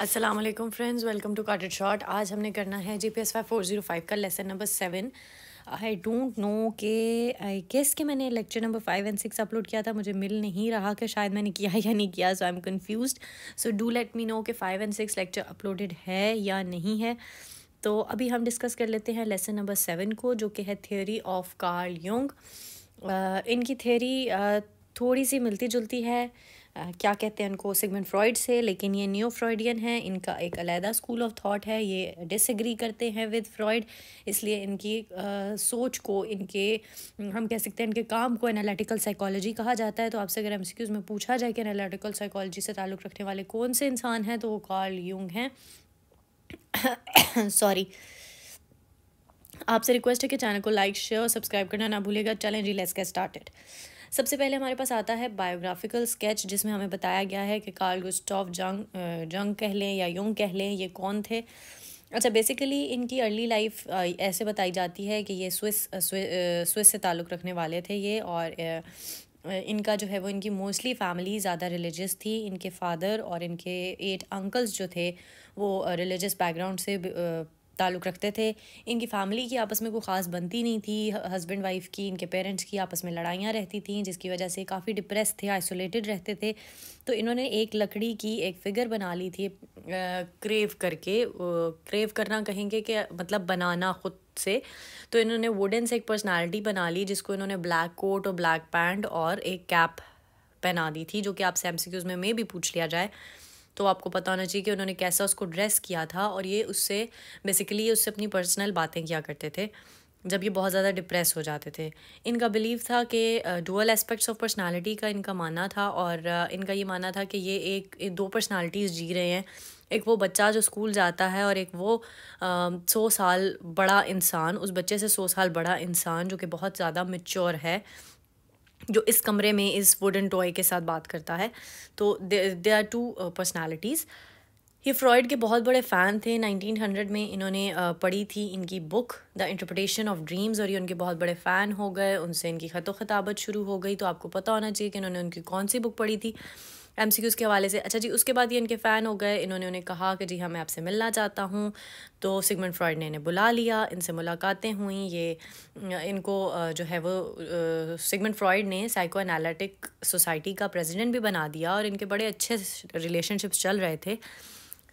Aslam friends welcome to carted shot आज हमने करना है G P S five four zero five का lesson number seven I don't know के आई गेस के मैंने lecture number five and six upload किया था मुझे मिल नहीं रहा कि शायद मैंने किया या नहीं किया so I am confused so do let me know कि five and six lecture uploaded है या नहीं है तो अभी हम डिस्कस कर लेते हैं लेसन नंबर सेवन को जो कि है थियोरी ऑफ कार्ल योंग इनकी थेरी थोड़ी सी मिलती जुलती है आ, क्या कहते हैं इनको सिगमन फ्रॉइड से लेकिन ये न्यू फ्रॉइडियन है इनका एक अलहदा स्कूल ऑफ थॉट है ये डिसग्री करते हैं विद फ्रॉइड इसलिए इनकी आ, सोच को इनके हम कह सकते हैं इनके काम को एनालिटिकल साइकोलॉजी कहा जाता है तो आपसे अगर एम में पूछा जाए कि एनालिटिकल साइकोलॉजी से ताल्लुक़ रखने वाले कौन से इंसान हैं तो वो कार्ल यूंग हैं सॉरी आपसे रिक्वेस्ट है कि चैनल को लाइक शेयर और सब्सक्राइब करना ना भूलेगा चलें जी लेट्स गेट स्टार्टेड सबसे पहले हमारे पास आता है बायोग्राफिकल स्केच जिसमें हमें बताया गया है कि कार्ल गुस्टॉफ जंग जंग कह लें या यूंग कह लें ये कौन थे अच्छा बेसिकली इनकी अर्ली लाइफ ऐसे बताई जाती है कि ये स्विस स्विस से ताल्लुक़ रखने वाले थे ये और इनका जो है वो इनकी मोस्टली फैमिली ज़्यादा रिलीजियस थी इनके फादर और इनके एट अंकल्स जो थे वो रिलीजियस बैकग्राउंड से ताल्लुक़ रखते थे इनकी फ़ैमिली की आपस में कोई ख़ास बनती नहीं थी हस्बैंड वाइफ की इनके पेरेंट्स की आपस में लड़ाइयाँ रहती थी जिसकी वजह से काफ़ी डिप्रेस थे आइसोलेटेड रहते थे तो इन्होंने एक लकड़ी की एक फ़िगर बना ली थी क्रेव करके क्रेव करना कहेंगे कि मतलब बनाना ख़ुद से तो इन्होंने वुडन से एक पर्सनालिटी बना ली जिसको इन्होंने ब्लैक कोट और ब्लैक पैंट और एक कैप पहना दी थी जो कि आप एम में मे भी पूछ लिया जाए तो आपको पता होना चाहिए कि उन्होंने कैसा उसको ड्रेस किया था और ये उससे बेसिकली उससे अपनी पर्सनल बातें किया करते थे जब ये बहुत ज़्यादा डिप्रेस हो जाते थे इनका बिलीव था कि डुअल एस्पेक्ट्स ऑफ पर्सनालिटी का इनका मानना था और इनका ये मानना था कि ये एक, एक दो पर्सनालिटीज़ जी रहे हैं एक वो बच्चा जो स्कूल जाता है और एक वो सौ साल बड़ा इंसान उस बच्चे से सौ साल बड़ा इंसान जो कि बहुत ज़्यादा मेच्योर है जो इस कमरे में इस वुडन टॉय के साथ बात करता है तो दे आर टू पर्सनैलिटीज़ ये फ्रॉयड के बहुत बड़े फ़ैन थे 1900 में इन्होंने uh, पढ़ी थी इनकी book the interpretation of dreams और ये उनके बहुत बड़े फ़ैन हो गए उनसे इनकी ख़तो ख़ताबत शुरू हो गई तो आपको पता होना चाहिए कि इन्होंने उनकी कौन सी बुक पढ़ी थी एम सी के हवाले से अच्छा जी उसके बाद ये इनके फ़ैन हो गए इन्होंने उन्हें कहा कि जी हाँ मैं आपसे मिलना चाहता हूँ तो सिगमेंट फ्रॉड ने इन्हें बुला लिया इनसे मुलाकातें हुई ये इनको जो है वो सिगमेंट फ्रॉयड ने साइको एनालिटिक सोसाइटी का प्रेसिडेंट भी बना दिया और इनके बड़े अच्छे रिलेशनशिप्स चल रहे थे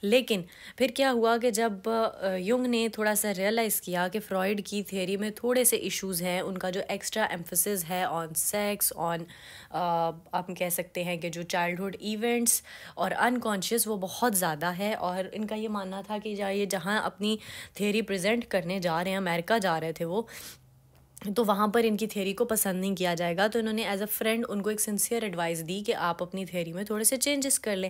लेकिन फिर क्या हुआ कि जब यंग ने थोड़ा सा रियलाइज़ किया कि फ्रॉइड की थेरी में थोड़े से इश्यूज हैं उनका जो एक्स्ट्रा एम्फोसिस है ऑन सेक्स ऑन हम कह सकते हैं कि जो चाइल्डहुड इवेंट्स और अनकॉन्शियस वो बहुत ज़्यादा है और इनका ये मानना था कि ये जहाँ अपनी थेरी प्रेजेंट करने जा रहे हैं अमेरिका जा रहे थे वो तो वहाँ पर इनकी थेरी को पसंद नहीं किया जाएगा तो इन्होंने एज अ फ्रेंड उनको एक सिंसियर एडवाइस दी कि आप अपनी थेरी में थोड़े से चेंजेस कर लें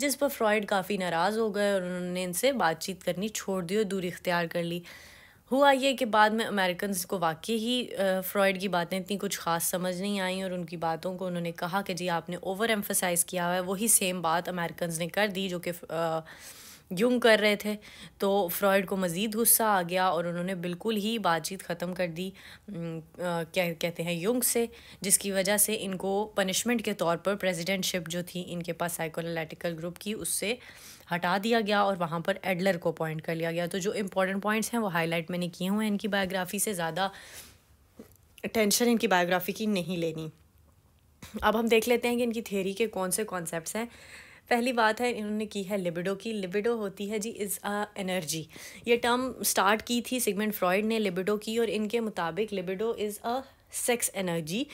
जिस पर फ्रॉयड काफ़ी नाराज़ हो गए और उन्होंने इनसे बातचीत करनी छोड़ दी और दूरी इख्तियार कर ली हुआ ये कि बाद में अमेरिकन को वाकई ही फ्रॉयड की बातें इतनी कुछ खास समझ नहीं आई और उनकी बातों को उन्होंने कहा कि जी आपने ओवर एम्फोसाइज़ किया हुआ है वही सेम बात अमेरिकन ने कर दी जो कि यूं कर रहे थे तो फ्रॉयड को मज़ीद गुस्सा आ गया और उन्होंने बिल्कुल ही बातचीत ख़त्म कर दी क्या कहते हैं यूंग से जिसकी वजह से इनको पनिशमेंट के तौर पर प्रेसिडेंटशिप जो थी इनके पास साइकोनालिटिकल ग्रुप की उससे हटा दिया गया और वहाँ पर एडलर को अपॉइंट कर लिया गया तो जो इंपॉर्टेंट पॉइंट्स हैं वो हाईलाइट मैंने किए हुए हैं इनकी बायोग्राफी से ज़्यादा टेंशन इनकी बायोग्राफी की नहीं लेनी अब हम देख लेते हैं कि इनकी थेरी के कौन से कॉन्सेप्ट हैं पहली बात है इन्होंने की है लिबिडो की लिबिडो होती है जी इज़ अ एनर्जी ये टर्म स्टार्ट की थी सिगमेंट फ्रॉयड ने लिबिडो की और इनके मुताबिक libido is a sex energy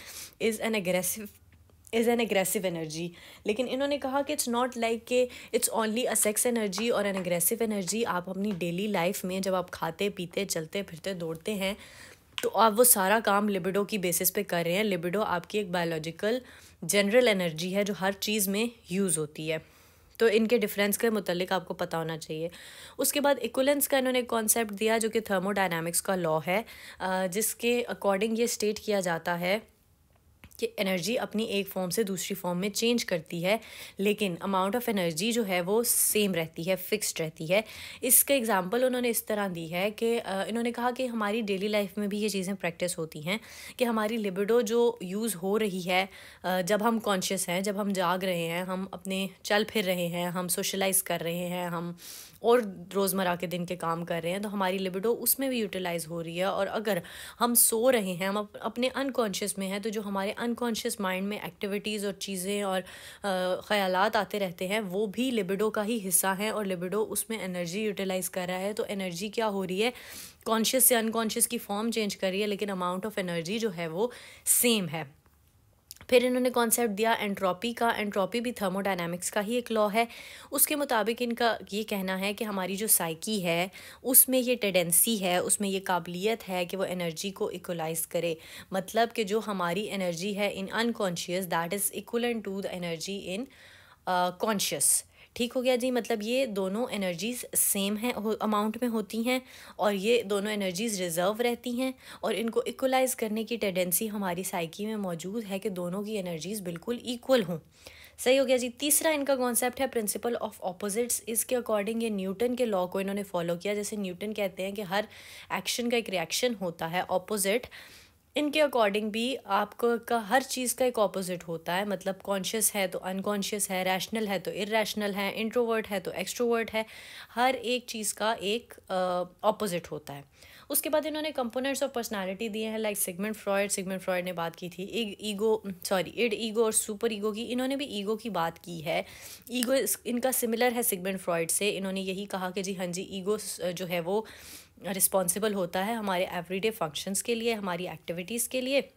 is an aggressive is an aggressive energy लेकिन इन्होंने कहा कि इट्स नॉट लाइक के it's only a sex energy और एन एग्रेसिव एनर्जी आप अपनी डेली लाइफ में जब आप खाते पीते चलते फिरते दौड़ते हैं तो आप वो सारा काम लिबिडो की बेसिस पे कर रहे हैं लिबिडो आपकी एक बायोलॉजिकल जनरल एनर्जी है जो हर चीज़ में यूज़ होती है तो इनके डिफरेंस के मतलब आपको पता होना चाहिए उसके बाद इक्वलेंस का इन्होंने कॉन्सेप्ट दिया जो कि थर्मोडाइनमिक्स का लॉ है जिसके अकॉर्डिंग ये स्टेट किया जाता है कि एनर्जी अपनी एक फॉर्म से दूसरी फॉर्म में चेंज करती है लेकिन अमाउंट ऑफ एनर्जी जो है वो सेम रहती है फिक्स्ड रहती है इसका एग्जांपल उन्होंने इस तरह दी है कि इन्होंने कहा कि हमारी डेली लाइफ में भी ये चीज़ें प्रैक्टिस होती हैं कि हमारी लिबिडो जो यूज़ हो रही है जब हम कॉन्शियस हैं जब हम जाग रहे हैं हम अपने चल फिर रहे हैं हम सोशलाइज़ कर रहे हैं हम और रोज़मर्रा के दिन के काम कर रहे हैं तो हमारी लिबिडो उसमें भी यूटिलाइज़ हो रही है और अगर हम सो रहे हैं हम अपने अनकॉन्शियस में हैं तो जो हमारे अन अनकॉन्शियस माइंड में एक्टिविटीज़ और चीज़ें और ख्याल आते रहते हैं वो भी लिबिडो का ही हिस्सा हैं और लिबिडो उसमें एनर्जी यूटिलाइज़ कर रहा है तो एनर्जी क्या हो रही है कॉन्शियस से अनकॉन्शियस की फॉर्म चेंज कर रही है लेकिन अमाउंट ऑफ एनर्जी जो है वो सेम है फिर इन्होंने कॉन्सेप्ट दिया एंट्रोपी का एंट्रोपी भी थर्मोडाइनमिक्स का ही एक लॉ है उसके मुताबिक इनका ये कहना है कि हमारी जो साइकी है उसमें ये टेंडेंसी है उसमें ये काबिलियत है कि वो एनर्जी को इक्वलाइज करे मतलब कि जो हमारी एनर्जी है in unconscious that is equal to the energy in conscious ठीक हो गया जी मतलब ये दोनों एनर्जीज़ सेम हैं अमाउंट में होती हैं और ये दोनों एनर्जीज़ रिज़र्व रहती हैं और इनको इक्वलाइज़ करने की टेंडेंसी हमारी साइकी में मौजूद है कि दोनों की एनर्जीज़ बिल्कुल इक्वल हों सही हो गया जी तीसरा इनका कॉन्सेप्ट है प्रिंसिपल ऑफ ऑपोजिट्स इसके अकॉर्डिंग ये न्यूटन के लॉ को इन्होंने फॉलो किया जैसे न्यूटन कहते हैं कि हर एक्शन का एक रिएक्शन होता है ऑपोजिट इनके अकॉर्डिंग भी आपको का हर चीज़ का एक ऑपोजिट होता है मतलब कॉन्शियस है तो अनकॉन्शियस है रैशनल है तो इरेशनल है इंट्रोवर्ट है तो एक्सट्रोवर्ट है हर एक चीज़ का एक ऑपोजिट uh, होता है उसके बाद इन्होंने कंपोनेंट्स ऑफ पर्सनालिटी दिए हैं like Sigmund Freud Sigmund Freud ने बात की थी ईगो सॉरी इड ईगो और सुपर ईगो की इन्होंने भी ईगो की बात की है ईगो इनका सिमिलर है सिगमेंट फ्रॉयड से इन्होंने यही कहा कि जी हाँ जी ईगो जो है वो रिस्पॉन्सिबल होता है हमारे एवरीडे फंक्शंस के लिए हमारी एक्टिविटीज़ के लिए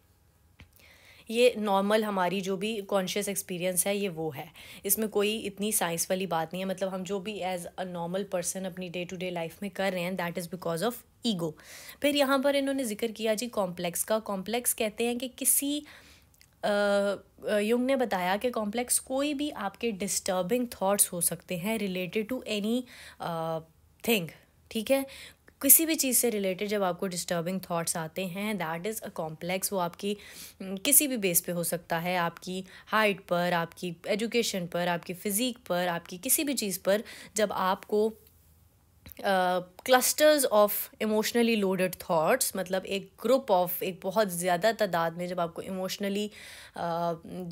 ये नॉर्मल हमारी जो भी कॉन्शियस एक्सपीरियंस है ये वो है इसमें कोई इतनी साइंस वाली बात नहीं है मतलब हम जो भी एज अ नॉर्मल पर्सन अपनी डे टू डे लाइफ में कर रहे हैं that is because of ego फिर यहाँ पर इन्होंने जिक्र किया जी कॉम्प्लेक्स का कॉम्प्लेक्स कहते हैं कि किसी युग ने बताया कि कॉम्प्लेक्स कोई भी आपके डिस्टर्बिंग थॉट्स हो सकते हैं रिलेटेड टू एनी थिंग ठीक है किसी भी चीज़ से रिलेटेड जब आपको डिस्टर्बिंग थाट्स आते हैं दैट इज़ अ कॉम्प्लेक्स वो आपकी किसी भी बेस पे हो सकता है आपकी हाइट पर आपकी एजुकेशन पर आपकी फ़िज़ीक पर आपकी किसी भी चीज़ पर जब आपको clusters of emotionally loaded thoughts मतलब एक ग्रुप ऑफ एक बहुत ज़्यादा तादाद में जब आपको इमोशनली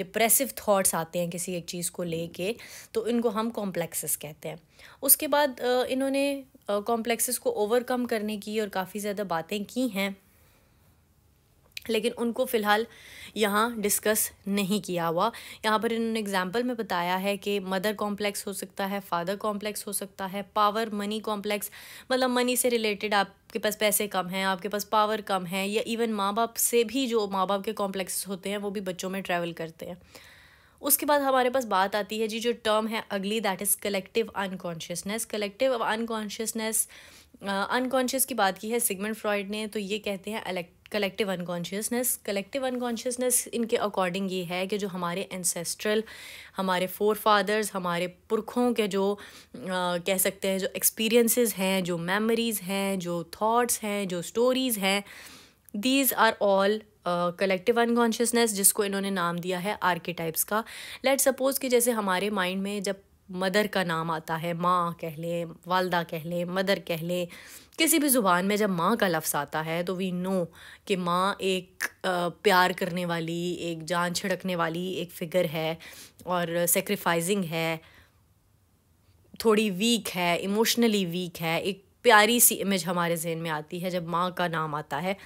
डिप्रेसिव थाट्स आते हैं किसी एक चीज़ को लेके तो इनको हम कॉम्प्लेक्सेस कहते हैं उसके बाद uh, इन्होंने कॉम्प्लेक्सेस को ओवरकम करने की और काफ़ी ज़्यादा बातें की हैं लेकिन उनको फ़िलहाल यहाँ डिस्कस नहीं किया हुआ यहाँ पर इन्होंने एग्जाम्पल में बताया है कि मदर कॉम्प्लेक्स हो सकता है फादर कॉम्प्लेक्स हो सकता है पावर मनी कॉम्प्लेक्स मतलब मनी से रिलेटेड आपके पास पैसे कम हैं आपके पास पावर कम है या इवन माँ बाप से भी जो माँ बाप के कॉम्प्लेक्स होते हैं वो भी बच्चों में ट्रैवल करते हैं उसके बाद हमारे पास बात आती है जी जो टर्म है अगली that is collective unconsciousness collective unconsciousness unconscious की बात की है सिगमेंट फ्रॉइड ने तो ये कहते हैं कलेक्टिव अनकॉन्शियसनेस कलेक्टिव अनकॉन्शियसनेस इनके अकॉर्डिंग ये है कि जो हमारे एंसेस्ट्रल हमारे फोर फादर्स हमारे पुरखों के जो आ, कह सकते हैं जो एक्सपीरियंसेस हैं जो मेमोरीज़ हैं जो थॉट्स हैं जो स्टोरीज़ हैं these are all collective unconsciousness जिसको इन्होंने नाम दिया है आर्किटाइप्स का लेट सपोज़ कि जैसे हमारे माइंड में जब मदर का नाम आता है माँ कह लें वालदा कह लें मदर कह लें किसी भी ज़ुबान में जब माँ का लफ्ज़ आता है तो वी नो कि माँ एक प्यार करने वाली एक जान छिड़कने वाली एक फ़िगर है और सेक्रीफाइजिंग है थोड़ी वीक है इमोशनली वीक है एक प्यारी सी इमेज हमारे जहन में आती है जब माँ का नाम आता है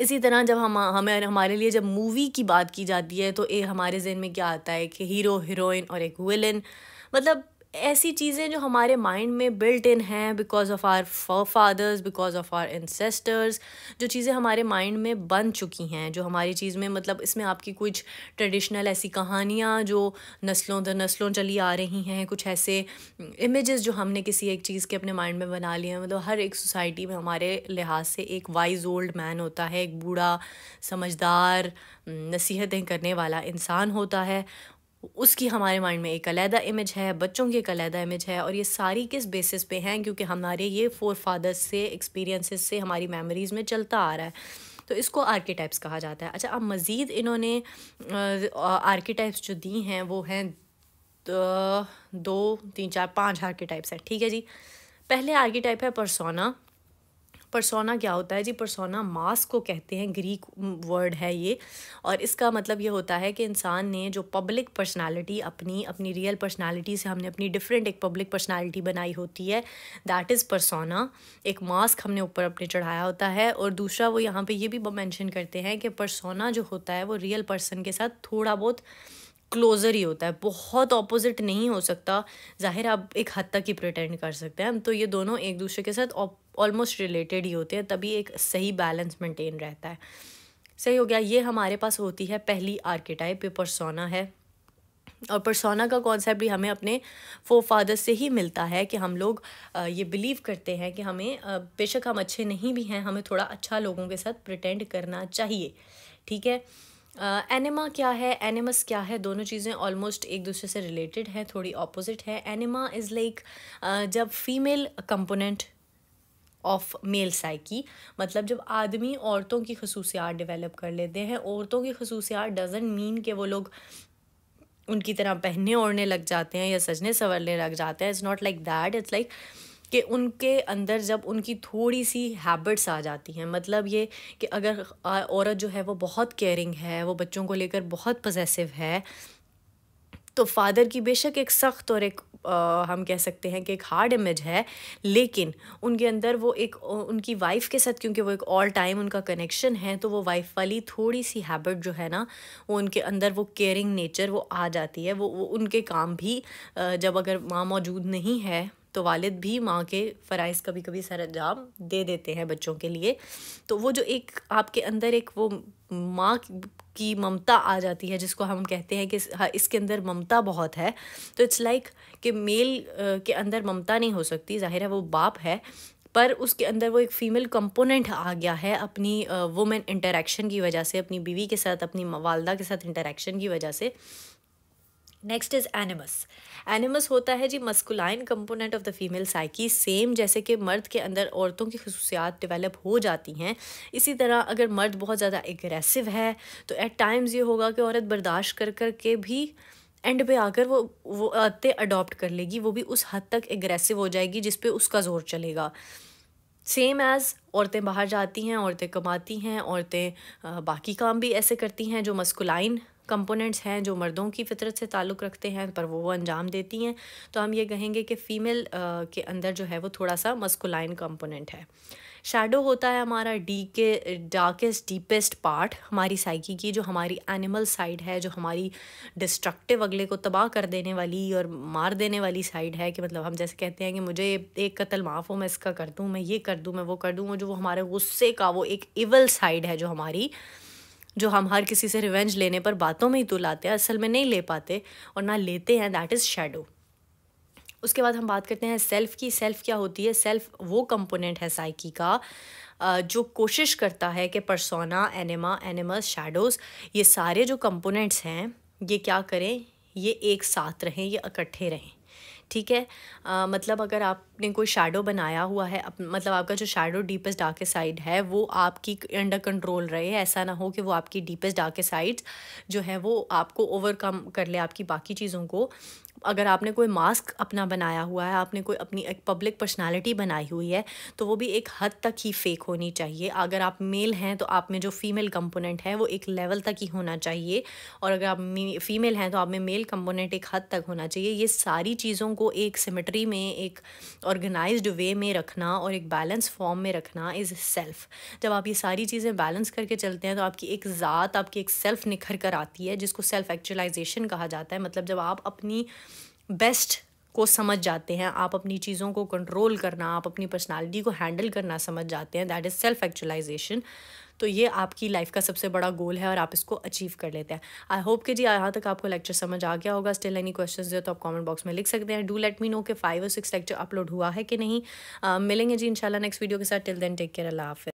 इसी तरह जब हम हमें हमारे लिए जब मूवी की बात की जाती है तो ए हमारे जहन में क्या आता है कि हीरो हीरोइन और एक विलन मतलब ऐसी चीज़ें जो हमारे माइंड में बिल्ट इन हैं because of our fathers because of our ancestors जो चीज़ें हमारे माइंड में बन चुकी हैं जो हमारी चीज़ में मतलब इसमें आपकी कुछ ट्रेडिशनल ऐसी कहानियाँ जो नस्लों दर नस्लों चली आ रही हैं कुछ ऐसे इमेजेस जो हमने किसी एक चीज़ के अपने माइंड में बना लिए हैं मतलब हर एक सोसाइटी में हमारे लिहाज से एक वाइज ओल्ड मैन होता है एक बूढ़ा समझदार नसीहतें करने वाला इंसान होता है उसकी हमारे माइंड में एक अलहदा इमेज है बच्चों की एक अलहदा इमेज है और ये सारी किस बेसिस पे हैं क्योंकि हमारे ये फोर फादर्स से एक्सपीरियंसेस से हमारी मेमोरीज़ में चलता आ रहा है तो इसको आर्किटाइप्स कहा जाता है अच्छा अब मज़ीद इन्होंने आर्किटाइप्स जो दी हैं वो हैं दो तीन चार पाँच आर्किटाइप्स हैं ठीक है जी पहले आर्किटाइप है परसोना परसोना क्या होता है जी परसोना मास्क को कहते हैं ग्रीक वर्ड है ये और इसका मतलब ये होता है कि इंसान ने जो पब्लिक पर्सनालिटी अपनी अपनी रियल पर्सनालिटी से हमने अपनी डिफरेंट एक पब्लिक पर्सनालिटी बनाई होती है दैट इज़ परसोना एक मास्क हमने ऊपर अपने चढ़ाया होता है और दूसरा वो यहाँ पर ये भी मैंशन करते हैं कि परसोना जो होता है वो रियल पर्सन के साथ थोड़ा बहुत क्लोज़र ही होता है बहुत ऑपोजिट नहीं हो सकता जाहिर आप एक हद तक ही प्रटेंड कर सकते हैं तो ये दोनों एक दूसरे के साथ ऑलमोस्ट रिलेटेड ही होते हैं तभी एक सही बैलेंस मेंटेन रहता है सही हो गया ये हमारे पास होती है पहली आर्किटाइप ये परसोना है और परसोना का कॉन्सेप्ट भी हमें अपने फोर फादर्स से ही मिलता है कि हम लोग ये बिलीव करते हैं कि हमें बेशक हम अच्छे नहीं भी हैं हमें थोड़ा अच्छा लोगों के साथ प्रटेंड करना चाहिए ठीक है एनिमा uh, क्या है एनिमस क्या है दोनों चीज़ें ऑलमोस्ट एक दूसरे से रिलेटेड हैं थोड़ी ऑपोजिट है एनिमा इज़ लाइक जब female component of male psyche मतलब जब आदमी औरतों की खसूसियात डेवलप कर लेते हैं औरतों की खसूसियात डजेंट मीन के वो लोग उनकी तरह पहनने ओढ़ने लग जाते हैं या सजने संवरने लग जाते हैं it's not like that it's like कि उनके अंदर जब उनकी थोड़ी सी हैबिट्स आ जाती हैं मतलब ये कि अगर औरत जो है वो बहुत केयरिंग है वो बच्चों को लेकर बहुत पजेसिव है तो फादर की बेशक एक सख्त और एक आ, हम कह सकते हैं कि एक हार्ड इमेज है लेकिन उनके अंदर वो एक उनकी वाइफ के साथ क्योंकि वो एक ऑल टाइम उनका कनेक्शन है तो वो वाइफ वाली थोड़ी सी हैबिट जो है ना वो उनके अंदर वो केयरिंग नेचर वो आ जाती है वो, वो उनके काम भी जब अगर माँ मौजूद नहीं है तो वालिद भी माँ के फ़राइज़ कभी कभी सर अंजाम दे देते हैं बच्चों के लिए तो वो जो एक आपके अंदर एक वो माँ की ममता आ जाती है जिसको हम कहते हैं कि हाँ, इसके अंदर ममता बहुत है तो इट्स लाइक कि मेल के अंदर ममता नहीं हो सकती जाहिर है वो बाप है पर उसके अंदर वो एक फ़ीमेल कंपोनेंट आ गया है अपनी वुमेन इंटरेक्शन की वजह से अपनी बीवी के साथ अपनी वालदा के साथ इंटरेक्शन की वजह से नेक्स्ट इज़ एनिमस एनिमस होता है जी masculine component of the female psyche same जैसे कि मर्द के अंदर औरतों की खसूसियात डेवलप हो जाती हैं इसी तरह अगर मर्द बहुत ज़्यादा एग्रेसिव है तो एट टाइम्स ये होगा कि औरत बर्दाश्त कर कर के भी एंड पे आकर वो वो आते अडॉप्ट कर लेगी वो भी उस हद तक एग्रेसिव हो जाएगी जिस पे उसका ज़ोर चलेगा सेम एज़ औरतें बाहर जाती हैं औरतें कमाती हैं औरतें बाकी काम भी ऐसे करती हैं जो मस्कुलाइन कंपोनेंट्स हैं जो मर्दों की फितरत से ताल्लुक़ रखते हैं पर वो वो अंजाम देती हैं तो हम ये कहेंगे कि फ़ीमेल के अंदर जो है वो थोड़ा सा मस्कुलाइन कंपोनेंट है शेडो होता है हमारा डी के डार्केस्ट डीपेस्ट पार्ट हमारी साइकी की जो हमारी एनिमल साइड है जो हमारी डिस्ट्रक्टिव अगले को तबाह कर देने वाली और मार देने वाली साइड है कि मतलब हम जैसे कहते हैं कि मुझे एक कत्ल माफ़ हो मैं इसका कर दूँ मैं ये कर दूँ मैं वो कर दूँ जो वो हमारे गुस्से का वो एक इवल साइड है जो हमारी जो हम हर किसी से रिवेंज लेने पर बातों में ही तो लाते हैं असल में नहीं ले पाते और ना लेते हैं दैट इज़ शेडो उसके बाद हम बात करते हैं सेल्फ की सेल्फ क्या होती है सेल्फ वो कंपोनेंट है साइकी का जो कोशिश करता है कि परसोना एनिमा एनिमस शेडोज़ ये सारे जो कंपोनेंट्स हैं ये क्या करें ये एक साथ रहें ये इकट्ठे रहें ठीक है आ, मतलब अगर आप आपने कोई शेडो बनाया हुआ है अप, मतलब आपका जो शेडो डीपेस्ट डार्केस्ट साइड है वो आपकी अंडर कंट्रोल रहे ऐसा ना हो कि वो आपकी डीपेस्ट डार्केस्ट साइड जो है वो आपको ओवरकम कर ले आपकी बाकी चीज़ों को अगर आपने कोई मास्क अपना बनाया हुआ है आपने कोई अपनी एक पब्लिक पर्सनालिटी बनाई हुई है तो वो भी एक हद तक ही फेक होनी चाहिए अगर आप मेल हैं तो आप में जो फीमेल कंपोनेंट है वो एक लेवल तक ही होना चाहिए और अगर आप फीमेल हैं तो आप में मेल कंपोनेंट एक हद तक होना चाहिए ये सारी चीज़ों को एक सिमेट्री में एक ऑर्गेनाइज्ड वे में रखना और एक बैलेंस फॉर्म में रखना इज़ सेल्फ जब आप ये सारी चीज़ें बैलेंस करके चलते हैं तो आपकी एक ज़ात आपकी एक सेल्फ निखर कर आती है जिसको सेल्फ एक्चुअलाइजेशन कहा जाता है मतलब जब आप अपनी बेस्ट को समझ जाते हैं आप अपनी चीज़ों को कंट्रोल करना आप अपनी पर्सनालिटी को हैंडल करना समझ जाते हैं दैट इज़ सेल्फ एक्चुअलाइजेशन तो ये आपकी लाइफ का सबसे बड़ा गोल है और आप इसको अचीव कर लेते हैं आई होप कि जी यहाँ तक आपको लेक्चर समझ आ गया होगा स्टिल एनी क्वेश्चन है तो आप कॉमेंट बॉक्स में लिख सकते हैं डू लेट मी नो कि फाइव और सिक्स लेक्चर अपलोड हुआ है कि नहीं uh, मिलेंगे जी इनशाला नेक्स्ट वीडियो के साथ टिल देन टेक केयर अल्लाह हाफि